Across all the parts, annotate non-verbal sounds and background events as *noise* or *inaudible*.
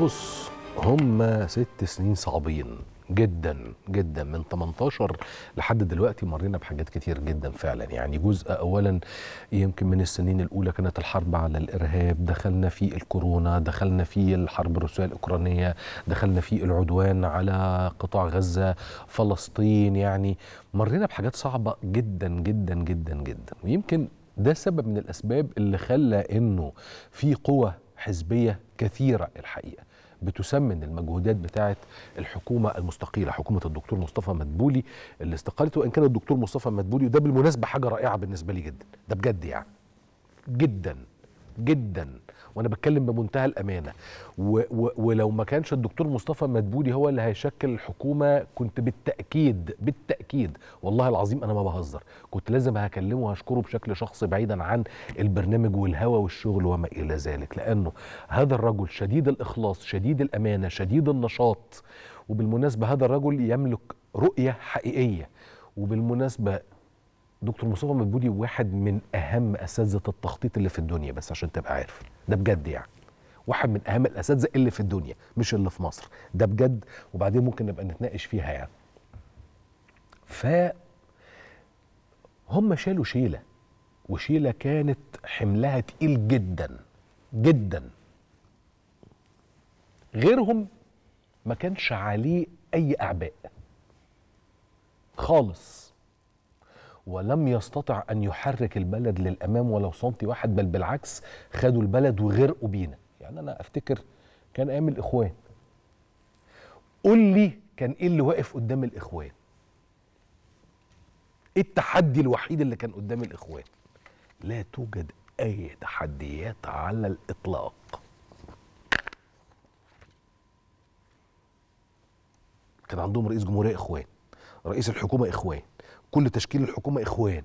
بص هما ست سنين صعبين جدا جدا من 18 لحد دلوقتي مرينا بحاجات كتير جدا فعلا يعني جزء اولا يمكن من السنين الاولى كانت الحرب على الارهاب دخلنا في الكورونا دخلنا في الحرب الروسيه الاوكرانيه دخلنا في العدوان على قطاع غزه فلسطين يعني مرينا بحاجات صعبه جدا جدا جدا جدا ويمكن ده سبب من الاسباب اللي خلى انه في قوه حزبيه كثيره الحقيقه بتسمن المجهودات بتاعه الحكومه المستقيله حكومه الدكتور مصطفى مدبولي اللي استقالته وان كان الدكتور مصطفى مدبولي وده بالمناسبه حاجه رائعه بالنسبه لي جدا ده بجد يعني جدا جدا وانا بتكلم بمنتهى الامانه ولو ما كانش الدكتور مصطفى مدبولي هو اللي هيشكل الحكومه كنت بالتاكيد بالتاكيد والله العظيم انا ما بهزر كنت لازم هكلمه وهشكره بشكل شخصي بعيدا عن البرنامج والهوى والشغل وما الى ذلك لانه هذا الرجل شديد الاخلاص شديد الامانه شديد النشاط وبالمناسبه هذا الرجل يملك رؤيه حقيقيه وبالمناسبه دكتور مصطفى مدبولي واحد من اهم اساتذه التخطيط اللي في الدنيا بس عشان تبقى عارف ده بجد يعني واحد من اهم الاساتذه اللي في الدنيا مش اللي في مصر ده بجد وبعدين ممكن نبقى نتناقش فيها يعني ف هم شالوا شيله وشيله كانت حملها تقيل جدا جدا غيرهم ما كانش عليه اي اعباء خالص ولم يستطع أن يحرك البلد للأمام ولو سنتي واحد بل بالعكس خدوا البلد وغرقوا بينا يعني أنا أفتكر كان أيام الإخوان قول لي كان إيه اللي واقف قدام الإخوان إيه التحدي الوحيد اللي كان قدام الإخوان لا توجد أي تحديات على الإطلاق كان عندهم رئيس جمهورية إخوان رئيس الحكومه اخوان كل تشكيل الحكومه اخوان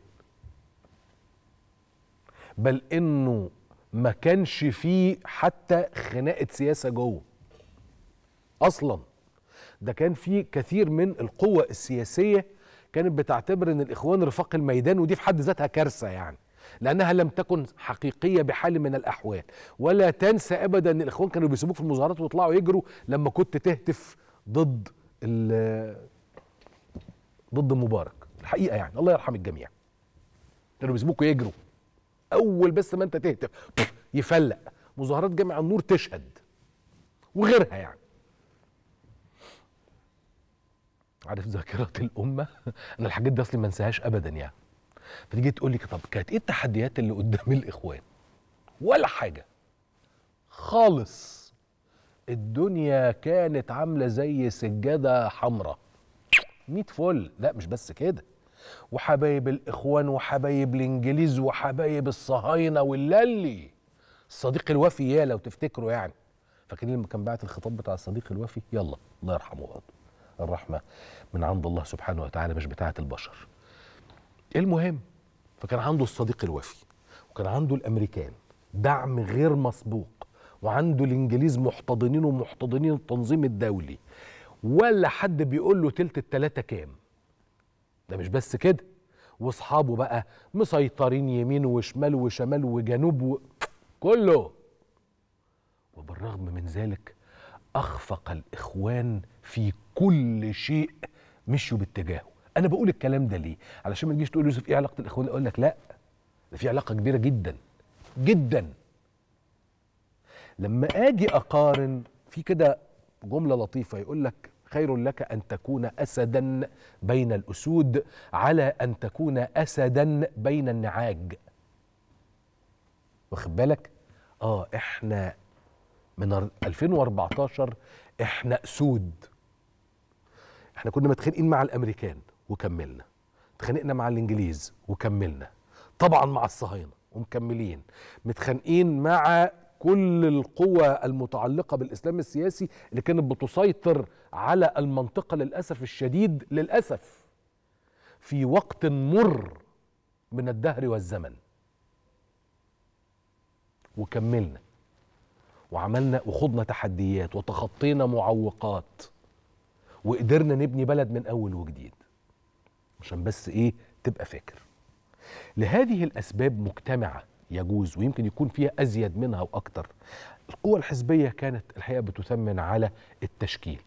بل انه ما كانش فيه حتى خناقه سياسه جوه اصلا ده كان فيه كثير من القوة السياسية كانت بتعتبر ان الاخوان رفاق الميدان ودي في حد ذاتها كارثة يعني لانها لم تكن حقيقية بحال من الاحوال ولا تنسى ابدا ان الاخوان كانوا بيسيبوك في المظاهرات ويطلعوا يجروا لما كنت تهتف ضد ضد مبارك الحقيقه يعني الله يرحم الجميع كانوا بيسيبوكوا يجروا اول بس ما انت تهتف يفلق مظاهرات جامع النور تشهد وغيرها يعني عارف ذاكره الامه انا الحاجات دي اصلي ما انساهاش ابدا يعني فتيجي تقول لي طب كانت ايه التحديات اللي قدام *laughs* الاخوان ولا حاجه خالص الدنيا كانت عامله زي سجاده حمراء 100 فل لا مش بس كده وحبايب الاخوان وحبايب الانجليز وحبايب الصهاينه واللالي الصديق الوفي يا لو تفتكروا يعني فاكرين لما كان بعت الخطاب بتاع الصديق الوفي يلا الله يرحمه برضه الرحمه من عند الله سبحانه وتعالى مش بتاعه البشر المهم فكان عنده الصديق الوفي وكان عنده الامريكان دعم غير مسبوق وعنده الانجليز محتضنين ومحتضنين التنظيم الدولي ولا حد بيقول له تلت التلاتة كام ده مش بس كده واصحابه بقى مسيطرين يمين وشمال وشمال وجنوب و... كله وبالرغم من ذلك اخفق الاخوان في كل شيء مشوا باتجاهه انا بقول الكلام ده ليه علشان ما تجيش تقول يوسف ايه علاقه الاخوان اقول لك لا ده في علاقه كبيره جدا جدا لما اجي اقارن في كده جمله لطيفه يقول لك خير لك ان تكون اسدا بين الاسود على ان تكون اسدا بين النعاج واخد بالك اه احنا من 2014 احنا اسود احنا كنا متخانقين مع الامريكان وكملنا اتخانقنا مع الانجليز وكملنا طبعا مع الصهاينه ومكملين متخانقين مع كل القوى المتعلقه بالاسلام السياسي اللي كانت بتسيطر على المنطقه للاسف الشديد للاسف في وقت مر من الدهر والزمن وكملنا وعملنا وخضنا تحديات وتخطينا معوقات وقدرنا نبني بلد من اول وجديد عشان بس ايه تبقى فاكر لهذه الاسباب مجتمعه يجوز ويمكن يكون فيها أزيد منها وأكتر القوى الحزبية كانت الحقيقة بتثمن على التشكيل